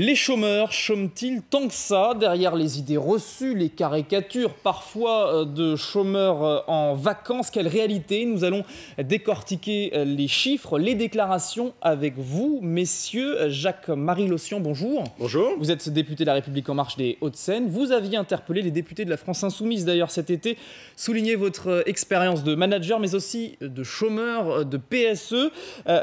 Les chômeurs chôment-ils tant que ça Derrière les idées reçues, les caricatures parfois euh, de chômeurs euh, en vacances, quelle réalité Nous allons décortiquer euh, les chiffres, les déclarations avec vous, messieurs. Jacques-Marie Lossian, bonjour. Bonjour. Vous êtes député de la République En Marche des Hauts-de-Seine. Vous aviez interpellé les députés de la France Insoumise d'ailleurs cet été, souligné votre expérience de manager mais aussi de chômeur, de PSE.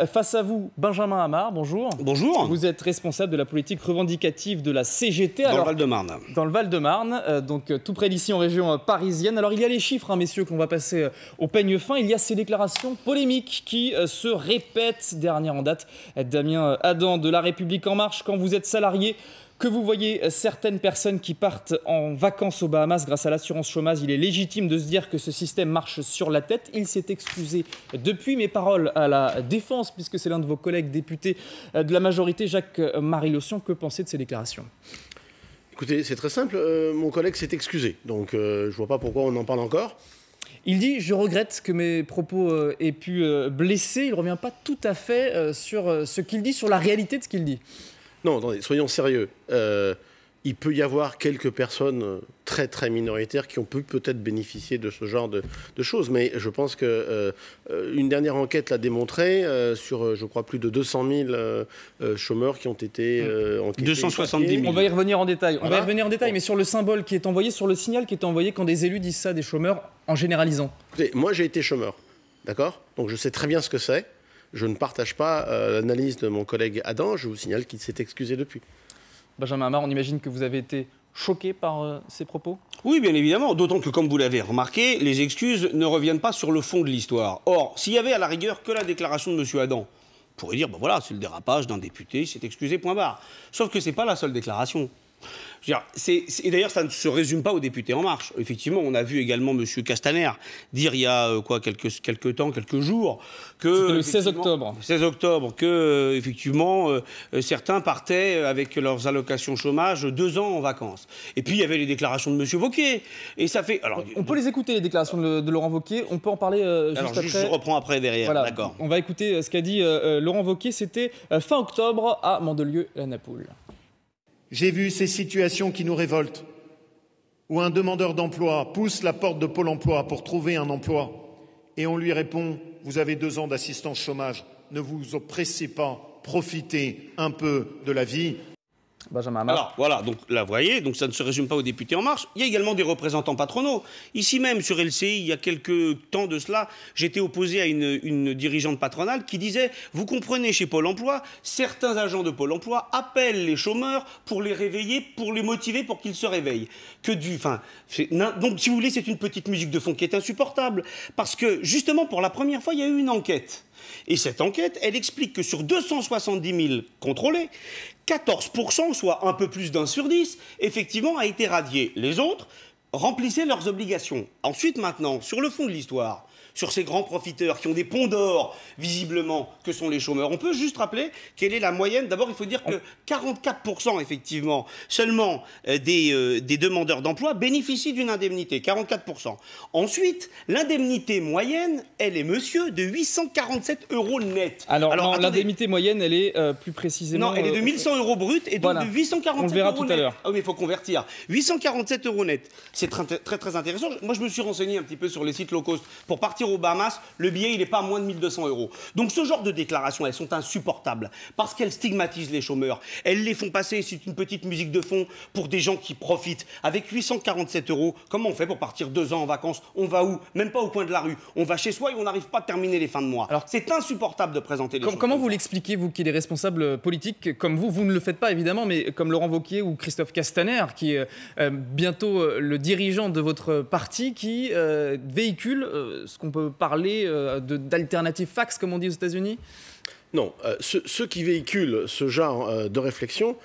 face à vous, Benjamin Amar. bonjour. Bonjour. Vous êtes responsable de la politique revendicatif revendicative de la CGT. Dans le Val-de-Marne. Dans le Val-de-Marne, euh, donc euh, tout près d'ici en région euh, parisienne. Alors il y a les chiffres, hein, messieurs, qu'on va passer au peigne fin. Il y a ces déclarations polémiques qui se répètent. Dernière en date, Damien Adam de La République En Marche. Quand vous êtes salarié, que vous voyez euh, certaines personnes qui partent en vacances aux Bahamas grâce à l'assurance chômage, il est légitime de se dire que ce système marche sur la tête. Il s'est excusé depuis mes paroles à la défense, puisque c'est l'un de vos collègues députés euh, de la majorité, Jacques-Marie Lotion. Que pensez de ces déclarations Écoutez, c'est très simple. Euh, mon collègue s'est excusé, donc je ne vois pas pourquoi on en parle encore. Il dit Je regrette que mes propos aient pu blesser. Il ne revient pas tout à fait sur ce qu'il dit, sur la réalité de ce qu'il dit. Non, attendez, soyons sérieux. Euh, il peut y avoir quelques personnes euh, très très minoritaires qui ont pu peut-être bénéficier de ce genre de, choses, mais je pense qu'une euh, dernière enquête l'a démontré sur, je crois, plus de 200 000 chômeurs qui ont été hmm. enquêtés. 270 000. On va y revenir en détail. On va y revenir en détail, mais sur le symbole qui est envoyé, sur le signal qui est envoyé quand des élus disent ça des chômeurs en généralisant. moi j'ai été chômeur, d'accord, donc je sais très bien ce que c'est. Je ne partage pas euh, l'analyse de mon collègue Adam. Je vous signale qu'il s'est excusé depuis. Benjamin Amar, on imagine que vous avez été choqué par euh, ces propos Oui, bien évidemment. D'autant que, comme vous l'avez remarqué, les excuses ne reviennent pas sur le fond de l'histoire. Or, s'il y avait à la rigueur que la déclaration de M. Adam, on pourrait dire, ben voilà, c'est le dérapage d'un député, il s'est excusé, point barre. Sauf que ce n'est pas la seule déclaration et d'ailleurs, ça ne se résume pas aux députés En Marche. Effectivement, on a vu également M. Castaner dire il y a euh, quoi, quelques, quelques temps, quelques jours, que. Le 16 octobre. 16 octobre, que, euh, effectivement, euh, certains partaient avec leurs allocations chômage deux ans en vacances. Et puis, il y avait les déclarations de M. Vauquier. Et ça fait. Alors, on, peut les écouter, les déclarations de, Laurent Vauquier. On peut en parler juste alors, après. Je reprends après derrière. D'accord. On va écouter ce qu'a dit Laurent Vauquier. C'était fin octobre à Mandelieu-la-Napoule. J'ai vu ces situations qui nous révoltent, où un demandeur d'emploi pousse la porte de Pôle emploi pour trouver un emploi, et on lui répond Vous avez deux ans d'assistance chômage, ne vous oppressez pas, profitez un peu de la vie. Benjamin Alors voilà, donc là vous voyez, donc ça ne se résume pas aux députés En Marche. Il y a également des représentants patronaux. Ici même sur LCI, il y a quelques temps de cela, j'étais opposé à une, une, dirigeante patronale qui disait Vous comprenez, chez Pôle emploi, certains agents de Pôle emploi appellent les chômeurs pour les réveiller, pour les motiver, pour qu'ils se réveillent. Que du. Enfin, donc si vous voulez, c'est une petite musique de fond qui est insupportable. Parce que justement, pour la première fois, il y a eu une enquête et cette enquête, elle explique que sur 270 000 contrôlés, 14%, soit un peu plus d'un sur 10, effectivement a été radié. Les autres remplissaient leurs obligations. Ensuite, maintenant, sur le fond de l'histoire, sur ces grands profiteurs qui ont des ponts d'or, visiblement, que sont les chômeurs. On peut juste rappeler quelle est la moyenne. D'abord, il faut dire que 44%, effectivement, seulement euh, euh, des, demandeurs d'emploi bénéficient d'une indemnité. 44%. Ensuite, l'indemnité moyenne, elle est, monsieur, de 847 euros net. Alors, l'indemnité moyenne, elle est euh, plus précisément. Non, elle est de 1100 euros brut et donc de 847 On verra tout net. à l'heure. Ah il faut convertir. 847 euros net. C'est très, très, très intéressant. Moi, je me suis renseigné un petit peu sur les sites low cost pour partir au Bahamas, le billet, il n'est pas moins de 1200 euros. Donc ce genre de déclarations, elles sont insupportables parce qu'elles stigmatisent les chômeurs. Elles les font passer, c'est une petite musique de fond, pour des gens qui profitent. Avec 847 euros, comment on fait pour partir deux ans en vacances On va où Même pas au coin de la rue. On va chez soi et on n'arrive pas à terminer les fins de mois. Alors c'est insupportable de présenter les Comment vous l'expliquez, vous, qui est responsable euh, politique comme vous Vous ne le faites pas, évidemment, mais comme Laurent Vauquier ou Christophe Castaner, qui est euh, bientôt euh, le dirigeant de votre parti, qui véhicule ce qu'on on peut parler euh, d'alternatives fax, comme on dit aux États-Unis non, euh, ceux, qui véhiculent ce genre euh, de réflexion,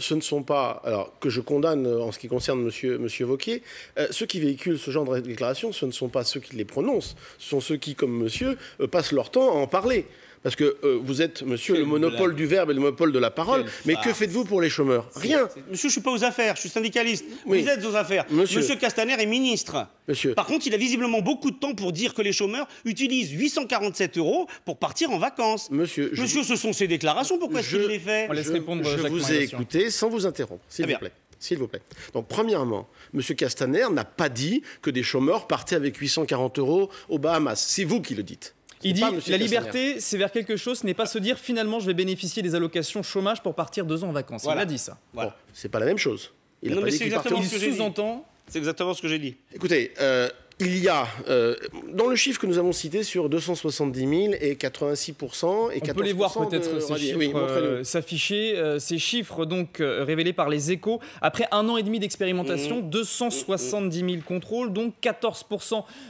ce ne sont pas, alors que je condamne en ce qui concerne M. Monsieur, monsieur, Vauquier, ceux qui véhiculent ce genre de déclaration, ce ne sont pas ceux qui les prononcent, ce sont ceux qui, comme monsieur, passent leur temps à en parler. Parce que euh, vous êtes, monsieur, le monopole du verbe et le monopole de la parole. mais que faites-vous pour les chômeurs Rien. Monsieur, je ne suis pas aux affaires, je suis syndicaliste. Vous êtes aux affaires. Monsieur. Castaner est ministre. Par contre, il a visiblement beaucoup de temps pour dire que les chômeurs utilisent 847 euros pour partir en vacances. Monsieur, monsieur ce sont ses déclarations. Pourquoi est-ce qu'il les fait je, vous ai écouté sans vous interrompre, s'il vous plaît. S'il vous plaît. Donc, premièrement, monsieur Castaner n'a pas dit que des chômeurs partaient avec 840 euros aux Bahamas. C'est vous qui le dites. Il dit la liberté, c'est vers quelque chose, ce n'est pas se dire finalement je vais bénéficier des allocations chômage pour partir deux ans en vacances. Il a dit ça. Bon, c'est pas la même chose. Il, que il sous-entend. C'est exactement ce que j'ai dit. Écoutez, euh, il y a, euh, dans le chiffre que nous avons cité sur 270 000 et 86 et On peut les voir peut-être euh, s'afficher. Euh, ces chiffres donc révélés par les échos. Après un an et demi d'expérimentation, 270 mmh. 000 contrôles, donc 14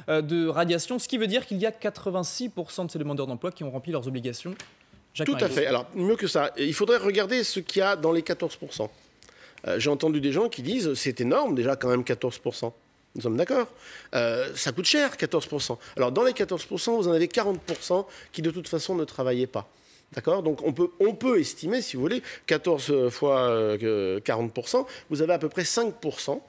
de radiation, ce qui veut dire qu'il y a 86 de ces demandeurs d'emploi qui ont rempli leurs obligations. Tout à fait. Alors, mieux que ça, il faudrait regarder ce qu'il y a dans les 14 J'ai entendu des gens qui disent c'est énorme déjà quand même 14 nous sommes d'accord euh, Ça coûte cher, 14%. Alors dans les 14%, vous en avez 40% qui de toute façon ne travaillaient pas. D'accord Donc on peut, on peut estimer, si vous voulez, 14 fois 40%, euh, vous avez à peu près 5%.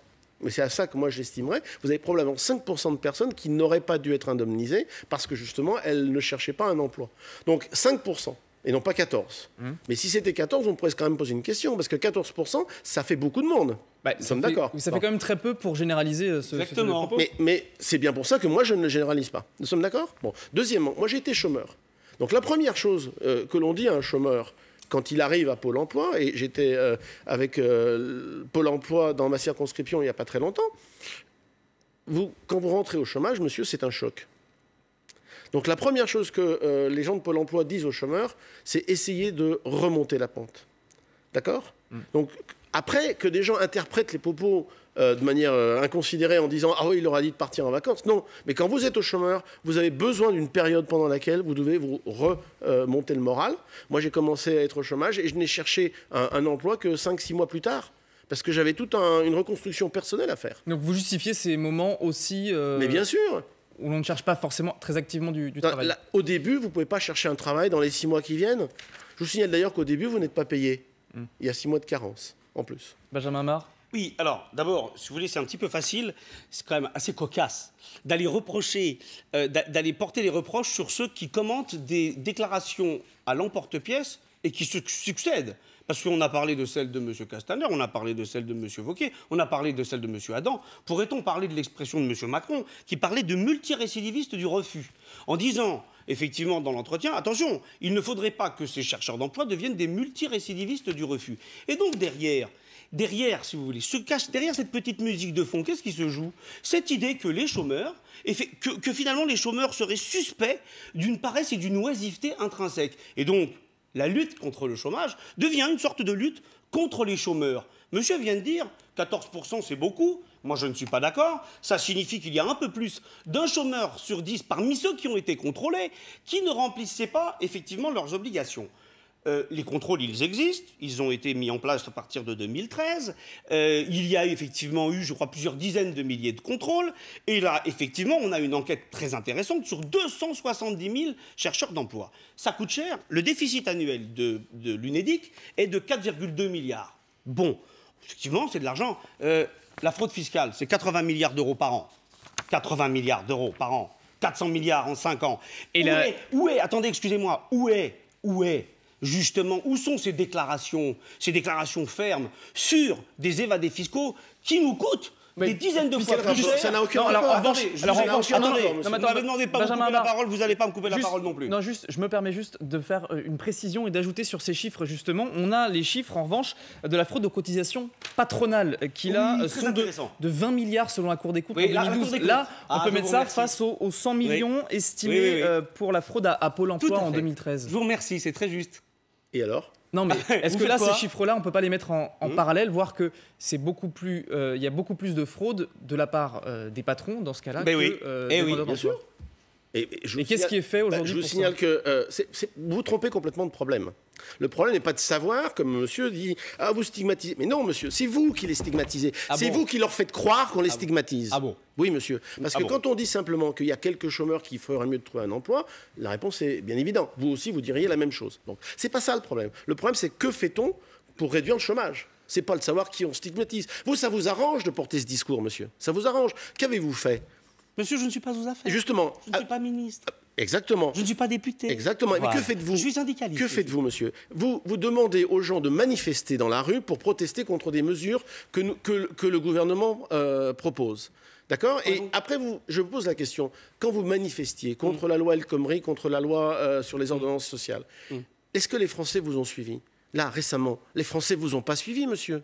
Mais c'est à ça que moi j'estimerais. Vous avez probablement 5% de personnes qui n'auraient pas dû être indemnisées parce que justement elles ne cherchaient pas un emploi. Donc 5% et non pas 14. Hum. Mais si c'était 14, on pourrait quand même poser une question, parce que 14%, ça fait beaucoup de monde. Bah, Nous sommes d'accord. Ça fait quand même très peu pour généraliser euh, ce, Exactement. Ce propos. Mais, mais c'est bien pour ça que moi, je ne le généralise pas. Nous sommes d'accord Bon. Deuxièmement, moi, j'ai été chômeur. Donc la première chose euh, que l'on dit à un chômeur, quand il arrive à Pôle emploi, et j'étais euh, avec Pôle emploi dans ma circonscription il n'y a pas très longtemps, vous, quand vous rentrez au chômage, monsieur, c'est un choc. Donc la première chose que euh, les gens de Pôle emploi disent aux chômeurs, c'est essayer de remonter la pente. D'accord mm. Donc après que des gens interprètent les propos euh, de manière euh, inconsidérée en disant Ah oui, il leur a dit de partir en vacances. Non, mais quand vous êtes au chômeur, vous avez besoin d'une période pendant laquelle vous devez vous remonter le moral. Moi, j'ai commencé à être au chômage et je n'ai cherché un, emploi que 5-6 mois plus tard parce que j'avais toute une reconstruction personnelle à faire. Donc vous justifiez ces moments aussi Mais bien sûr où l'on ne cherche pas forcément très activement du, travail. au début, vous ne pouvez pas chercher un travail dans les six mois qui viennent. Je vous signale d'ailleurs qu'au début, vous n'êtes pas payé. Hmm. Il y a six mois de carence en plus. Benjamin Mar oui, alors d'abord, si vous voulez, c'est un petit peu facile, c'est quand même assez cocasse d'aller reprocher, euh, d'aller porter les reproches sur ceux qui commentent des déclarations à l'emporte-pièce et qui se succèdent. Parce qu'on a parlé de celle de M. Castaner, on a parlé de celle de M. Vauquier, on a parlé de celle de M. Adam. Pourrait-on parler de l'expression de M. Macron qui parlait de multirécidivistes du refus en disant effectivement dans l'entretien, attention, il ne faudrait pas que ces chercheurs d'emploi deviennent des multirécidivistes du refus. Et donc derrière, derrière, si vous voulez, se cache derrière cette petite musique de fond, qu'est-ce qui se joue Cette idée que les chômeurs, que, que finalement les chômeurs seraient suspects d'une paresse et d'une oisiveté intrinsèque. Et donc, la lutte contre le chômage devient une sorte de lutte contre les chômeurs. Monsieur vient de dire 14% c'est beaucoup, moi je ne suis pas d'accord, ça signifie qu'il y a un peu plus d'un chômeur sur 10 parmi ceux qui ont été contrôlés qui ne remplissaient pas effectivement leurs obligations. Euh, les contrôles, ils existent, ils ont été mis en place à partir de 2013. Euh, il y a effectivement eu, je crois, plusieurs dizaines de milliers de contrôles. Et là, effectivement, on a une enquête très intéressante sur 270 000 chercheurs d'emploi. Ça coûte cher. Le déficit annuel de, l'UNEDIC est de 4,2 milliards. Bon, effectivement, c'est de l'argent. Euh, la fraude fiscale, c'est 80 milliards d'euros par an. 80 milliards d'euros par an. 400 milliards en 5 ans. où, est, où est, attendez, excusez-moi, où est, où est justement, où sont ces déclarations, ces déclarations fermes sur des évadés fiscaux qui nous coûtent des dizaines de fois plus cher. Ça n'a aucun rapport. Alors, attendez, je vous attendez, pas la parole, vous n'allez pas me couper la parole non plus. Non, juste, je me permets juste de faire euh, une précision et d'ajouter sur ces chiffres, justement, on a les chiffres, en revanche, de la fraude aux cotisations patronales, euh, qui là euh, sont de, 20 milliards selon la Cour des comptes en 2012. Là, on ah, peut mettre ça face aux, 100 millions estimés pour la fraude à, Pôle emploi en 2013. Je vous remercie, c'est très juste. Et alors non, mais est-ce que là, ces chiffres-là, on ne peut pas les mettre en, mmh. parallèle, voir que c'est beaucoup plus, euh, il y a beaucoup plus de fraude de la part euh, des patrons dans ce cas-là. Ben oui, euh, eh bien sûr. Et, qu'est-ce qui est fait bah, aujourd'hui Je vous signale que euh, vous trompez complètement de problème. Le problème n'est pas de savoir, comme monsieur dit, ah vous stigmatisez. Mais non, monsieur, c'est vous qui les stigmatisez. Ah c'est vous qui leur faites croire qu'on les ah stigmatise. Ah bon Oui, monsieur. Parce ah que quand on dit simplement qu'il y a quelques chômeurs qui feraient mieux de trouver un emploi, la réponse est bien évidente. Vous aussi, vous diriez la même chose. Donc, c'est pas ça le problème. Le problème, c'est que fait-on pour réduire le chômage c'est pas le savoir qui on stigmatise. Vous, ça vous arrange de porter ce discours, monsieur. Ça vous arrange. Qu'avez-vous fait Monsieur, je ne suis pas aux affaires. Justement. Je ne suis euh, pas ministre. Exactement. Je ne suis pas député. Exactement. Mais que faites-vous Que faites-vous, monsieur vous, vous demandez aux gens de manifester dans la rue pour protester contre des mesures que, le gouvernement euh, propose. D'accord Et après, vous, je vous pose la question. Quand vous manifestiez mm. contre la loi El Khomri, contre la loi euh, sur les mm. ordonnances sociales, mm. est-ce que les Français vous ont suivi Là, récemment, les Français vous ont pas suivi, monsieur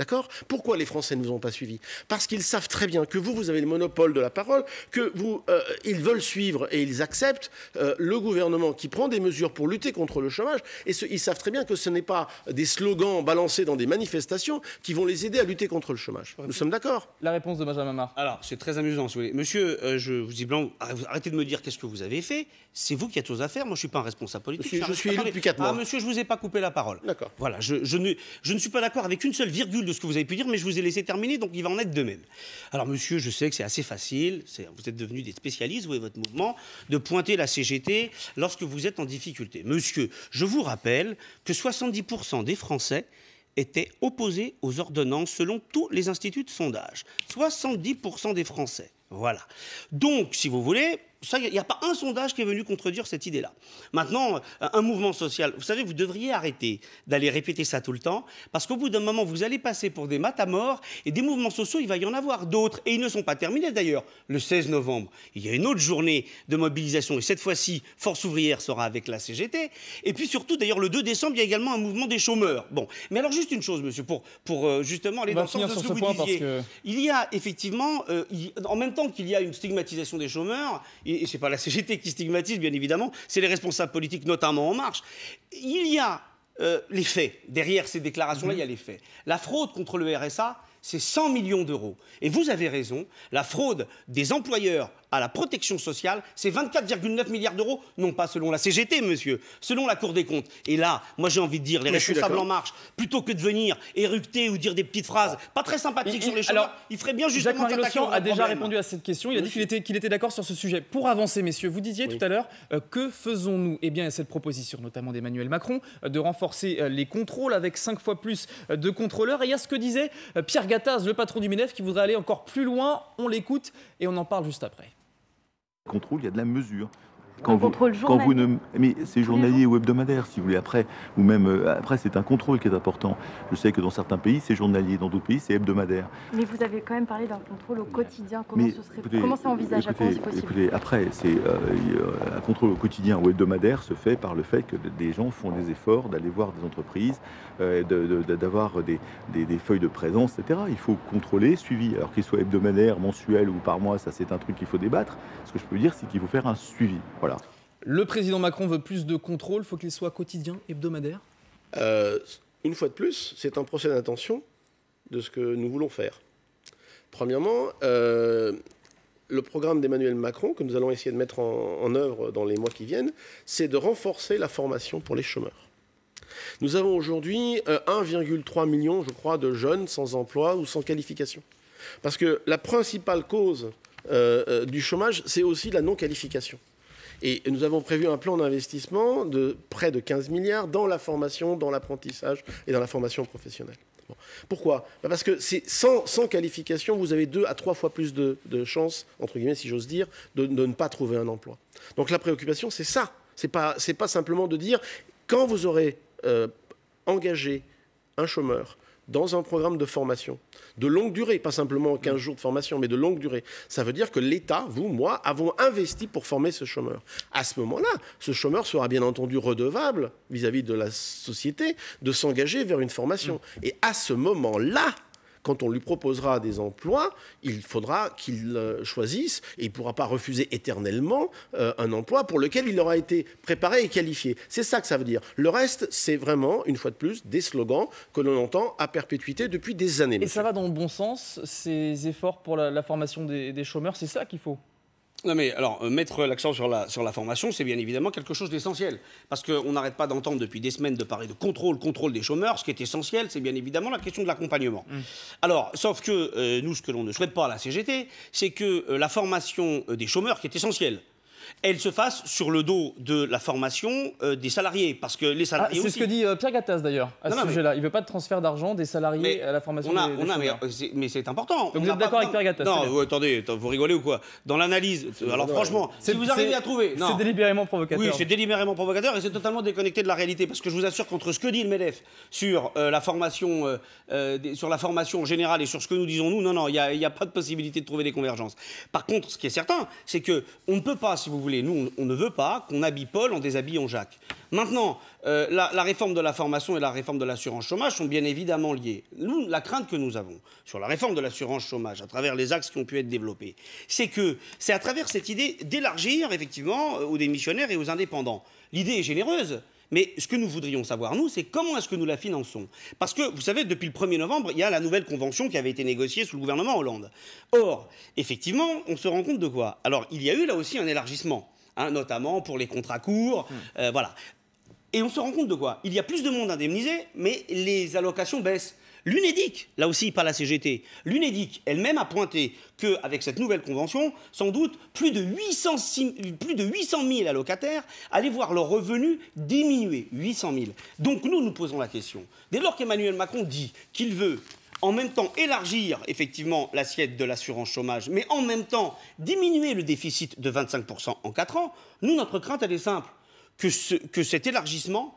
D'accord Pourquoi les Français ne vous ont pas suivi Parce qu'ils savent très bien que vous, vous avez le monopole de la parole, que vous, euh, ils veulent suivre et ils acceptent euh, le gouvernement qui prend des mesures pour lutter contre le chômage. Et ils savent très bien que ce n'est pas des slogans balancés dans des manifestations qui vont les aider à lutter contre le chômage. Nous sommes d'accord La réponse de Benjamin Mar. Alors, c'est très amusant, si vous voulez. Monsieur, euh, je vous dis blanc, arrêtez de me dire qu'est-ce que vous avez fait. C'est vous qui êtes aux affaires. Moi, je ne suis pas un responsable politique. je, suis élu depuis 4 ah, mois. Ah, monsieur, je ne vous ai pas coupé la parole. D'accord. Voilà, je, ne, je ne suis pas d'accord avec une seule virgule ce que vous avez pu dire, mais je vous ai laissé terminer, donc il va en être de même. Alors, monsieur, je sais que c'est assez facile, vous êtes devenu des spécialistes, vous et votre mouvement, de pointer la CGT lorsque vous êtes en difficulté. Monsieur, je vous rappelle que 70% des Français étaient opposés aux ordonnances selon tous les instituts de sondage. 70% des Français. Voilà. Donc, si vous voulez, il n'y a pas un sondage qui est venu contredire cette idée-là. Maintenant, euh, un mouvement social, vous savez, vous devriez arrêter d'aller répéter ça tout le temps, parce qu'au bout d'un moment, vous allez passer pour des matamores, et des mouvements sociaux, il va y en avoir d'autres, et ils ne sont pas terminés d'ailleurs. Le 16 novembre, il y a une autre journée de mobilisation, et cette fois-ci, Force ouvrière sera avec la CGT, et puis surtout, d'ailleurs, le 2 décembre, il y a également un mouvement des chômeurs. Bon, mais alors juste une chose, monsieur, pour, euh, justement aller dans le sens de ce, que Il y a effectivement, euh, en même temps qu'il y a une stigmatisation des chômeurs, et n'est pas la CGT qui stigmatise, bien évidemment, c'est les responsables politiques, notamment En Marche. Il y a euh, les faits. Derrière ces déclarations-là, mmh. il y a les faits. La fraude contre le RSA, c'est 100 millions d'euros. Et vous avez raison, la fraude des employeurs à la protection sociale, c'est 24,9 milliards d'euros, non pas selon la CGT, monsieur, selon la Cour des comptes. Et là, moi j'ai envie de dire, les responsables en marche, plutôt que de venir éructer ou dire des petites phrases ah. pas très sympathiques sur les choses, il ferait bien justement Jacques Marie a déjà répondu à cette question, il a dit qu'il était, d'accord sur ce sujet. Pour avancer, messieurs, vous disiez tout à l'heure, euh, que faisons-nous Eh bien, cette proposition, notamment d'Emmanuel Macron, euh, de renforcer euh, les contrôles avec 5 fois plus de contrôleurs. Et il y a ce que disait Pierre Gattaz, le patron du MEDEF, qui voudrait aller encore plus loin. On l'écoute et on en parle juste après contrôle, il y a de la mesure quand vous, quand ne, mais c'est journalier ou hebdomadaire, si vous voulez. Après, ou même euh, après, c'est un contrôle qui est important. Je sais que dans certains pays, c'est journalier, dans d'autres pays, c'est hebdomadaire. Mais vous avez quand même parlé d'un contrôle au quotidien. Comment, ça envisage Après, c'est euh, un contrôle au quotidien ou hebdomadaire se fait par le fait que des gens font des efforts d'aller voir des entreprises, euh, d'avoir des, feuilles de présence, etc. Il faut contrôler, suivi. Alors qu'il soit hebdomadaire, mensuel ou par mois, ça c'est un truc qu'il faut débattre. Ce que je peux dire, c'est qu'il faut faire un suivi. Voilà. Le président Macron veut plus de contrôle, faut qu'il soit quotidien, hebdomadaire euh, Une fois de plus, c'est un procès d'intention de ce que nous voulons faire. Premièrement, euh, le programme d'Emmanuel Macron, que nous allons essayer de mettre en, œuvre dans les mois qui viennent, c'est de renforcer la formation pour les chômeurs. Nous avons aujourd'hui 1,3 euh, million, je crois, de jeunes sans emploi ou sans qualification. Parce que la principale cause du chômage, c'est aussi la non-qualification. Et nous avons prévu un plan d'investissement de près de 15 milliards dans la formation, dans l'apprentissage et dans la formation professionnelle. Pourquoi bah, Parce que sans, qualification, vous avez deux à trois fois plus de, chances, entre guillemets, si j'ose dire, de, ne pas trouver un emploi. Donc la préoccupation, c'est ça. C'est pas, pas simplement de dire quand vous aurez euh, engagé un chômeur, dans un programme de formation, de longue durée, pas simplement 15 mm. jours de formation, mais de longue durée. Ça veut dire que l'État, vous, moi, avons investi pour former ce chômeur. À ce moment-là, ce chômeur sera bien entendu redevable vis-à-vis de la société de s'engager vers une formation. Mm. Et à ce moment-là, quand on lui proposera des emplois, il faudra qu'il euh, choisisse et il ne pourra pas refuser éternellement euh, un emploi pour lequel il aura été préparé et qualifié. C'est ça que ça veut dire. Le reste, c'est vraiment, une fois de plus, des slogans que l'on entend à perpétuité depuis des années. Et ça va dans le bon sens, ces efforts pour la, formation des chômeurs, c'est ça qu'il faut non mais alors euh, mettre l'accent sur la, sur la formation, c'est bien évidemment quelque chose d'essentiel. Parce qu'on n'arrête pas d'entendre depuis des semaines de parler de contrôle, contrôle des chômeurs. Ce qui est essentiel, c'est bien évidemment la question de l'accompagnement. Hum. Alors, sauf que euh, nous, ce que l'on ne souhaite pas à la CGT, c'est que euh, la formation des chômeurs, qui est essentielle, elle se fasse sur le dos de la formation euh, des salariés. Parce que les ah, salariés. aussi... c'est ce que dit euh, Pierre Gattaz d'ailleurs, à ce sujet-là. Il ne veut pas de transfert d'argent des salariés à la formation on des, on a, Mais euh, c'est important. vous êtes d'accord avec Pierre Gattaz Non, attendez, vous rigolez ou quoi Dans l'analyse, alors franchement, si vous arrivez à trouver. C'est délibérément provocateur. Oui, c'est délibérément provocateur et c'est totalement déconnecté de la réalité. Parce que je vous assure qu'entre ce que dit le MEDEF sur, la, formation, sur la formation générale et sur ce que nous disons nous, non, non, il n'y a, pas de possibilité de trouver des convergences. Par contre, ce qui est certain, c'est qu'on ne peut pas, vous voulez. Nous, on, ne veut pas qu'on habille Paul en déshabillant Jacques. Maintenant, euh, la, la, réforme de la formation et la réforme de l'assurance chômage sont bien évidemment liées. Nous, la crainte que nous avons sur la réforme de l'assurance chômage, à travers les axes qui ont pu être développés, c'est que c'est à travers cette idée d'élargir effectivement aux démissionnaires et aux indépendants. L'idée est généreuse, mais ce que nous voudrions savoir, nous, c'est comment est-ce que nous la finançons Parce que, vous savez, depuis le 1er novembre, il y a la nouvelle convention qui avait été négociée sous le gouvernement Hollande. Or, effectivement, on se rend compte de quoi Alors, il y a eu là aussi un élargissement. Hein, notamment pour les contrats courts, hmm. euh, voilà. Et on se rend compte de quoi Il y a plus de monde indemnisé, mais les allocations baissent. L'UNEDIC, là aussi par la CGT, l'UNEDIC elle-même a pointé qu'avec cette nouvelle convention, sans doute plus de, 800, 000 allocataires allaient voir leurs revenus diminuer. 800 000. Donc nous, nous posons la question. Dès lors qu'Emmanuel Macron dit qu'il veut en même temps élargir effectivement l'assiette de l'assurance chômage, mais en même temps diminuer le déficit de 25% en 4 ans, nous, notre crainte, elle est simple, que, que cet élargissement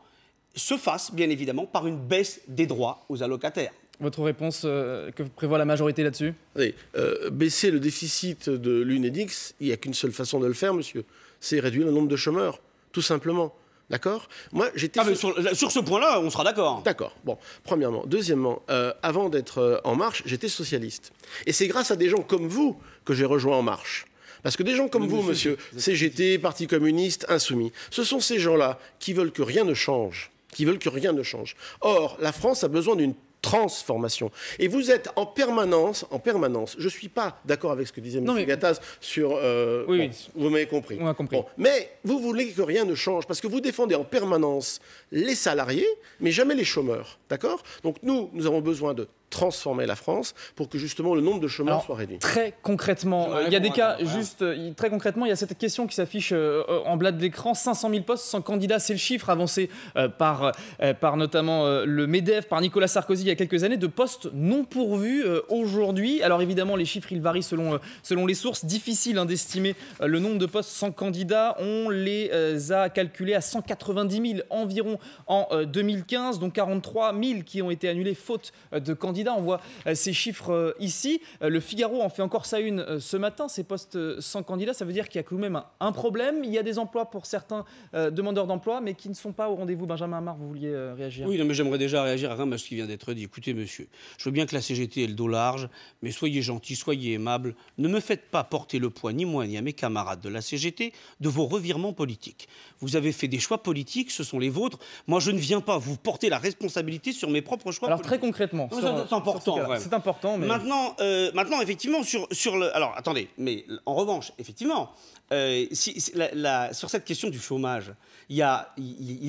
se fasse bien évidemment par une baisse des droits aux allocataires. Votre réponse euh, que prévoit la majorité là-dessus oui, euh, Baisser le déficit de l'UNEDIX, il n'y a qu'une seule façon de le faire, monsieur. C'est réduire le nombre de chômeurs, tout simplement. D'accord Moi, j'étais. Ah, sur... Euh, sur, ce point-là, on sera d'accord. D'accord. Bon, premièrement. Deuxièmement, avant d'être En Marche, j'étais socialiste. Et c'est grâce à des gens comme vous que j'ai rejoint En Marche. Parce que des gens comme vous, monsieur CGT, Parti communiste, insoumis, ce sont ces gens-là qui veulent que rien ne change qui veulent que rien ne change. Or, la France a besoin d'une transformation. Et vous êtes en permanence, en permanence, je ne suis pas d'accord avec ce que disait M. Gattaz sur... Euh, oui, oui. Vous m'avez compris. On a compris. mais vous voulez que rien ne change, parce que vous défendez en permanence les salariés, mais jamais les chômeurs. D'accord Donc nous, nous avons besoin de transformer la France pour que justement le nombre de chômeurs soit réduit Très concrètement, euh, il y a des cas, juste euh, très concrètement, il y a cette question qui s'affiche en bas de l'écran 500 000 postes sans candidat, c'est le chiffre avancé par, par notamment le MEDEF, par Nicolas Sarkozy quelques années de postes non pourvus euh, aujourd'hui. Alors évidemment, les chiffres, ils varient selon, euh, selon les sources. Difficile hein, d'estimer euh, le nombre de postes sans candidat. On les a calculés à 190 000 environ en 2015, dont 43 000 qui ont été annulés faute de candidats. On voit ces chiffres ici. le Figaro en fait encore sa une ce matin, ces postes sans candidat. Ça veut dire qu'il y a quand même un, problème. Il y a des emplois pour certains demandeurs d'emploi, mais qui ne sont pas au rendez-vous. Benjamin Amar, vous vouliez réagir Oui, mais j'aimerais déjà réagir à à ce qui vient d'être dit écoutez, monsieur, je veux bien que la CGT ait le dos large, mais soyez gentil, soyez aimable. Ne me faites pas porter le poids, ni moi, ni à mes camarades de la CGT, de vos revirements politiques. Vous avez fait des choix politiques, ce sont les vôtres. Moi, je ne viens pas vous porter la responsabilité sur mes propres choix alors, très concrètement, c'est important. C'est important. Mais... Maintenant, euh, maintenant, effectivement, sur, sur le. Alors, attendez, mais en revanche, effectivement, euh, sur cette question du chômage, il y y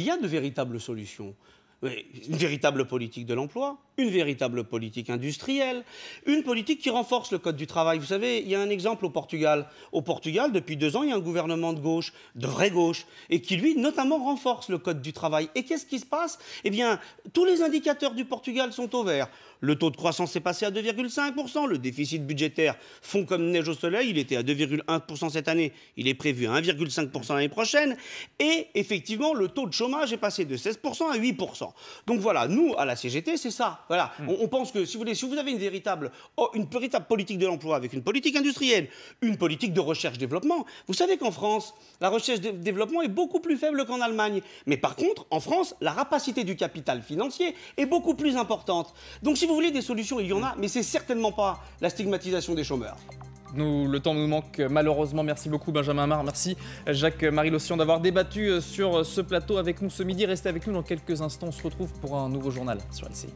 a de véritables solutions une véritable politique de l'emploi, une véritable politique industrielle, une politique qui renforce le Code du travail. Vous savez, il y a un exemple au Portugal. Au Portugal, depuis deux ans, il y a un gouvernement de gauche, de vraie gauche, et qui, lui, notamment renforce le Code du travail. Et qu'est-ce qui se passe Eh bien, tous les indicateurs du Portugal sont au vert. Le taux de croissance est passé à 2,5%. Le déficit budgétaire fond comme neige au soleil. Il était à 2,1% cette année. Il est prévu à 1,5% l'année prochaine. Et effectivement, le taux de chômage est passé de 16% à 8%. Donc voilà, nous, à la CGT, c'est ça. Voilà. Hmm. On, pense que si vous, si vous avez une véritable, oh, une véritable politique de l'emploi avec une politique industrielle, une politique de recherche-développement, vous savez qu'en France, la recherche-développement est beaucoup plus faible qu'en Allemagne. Mais par contre, en France, la rapacité du capital financier est beaucoup plus importante. Donc si vous voulez des solutions, il y en a, mais c'est certainement pas la stigmatisation des chômeurs. Nous, le temps nous manque malheureusement. Merci beaucoup Benjamin Amar, merci Jacques-Marie Lossian d'avoir débattu euh, sur euh, ce plateau avec nous ce midi. Restez avec nous dans quelques instants, on se retrouve pour un nouveau journal sur LCI.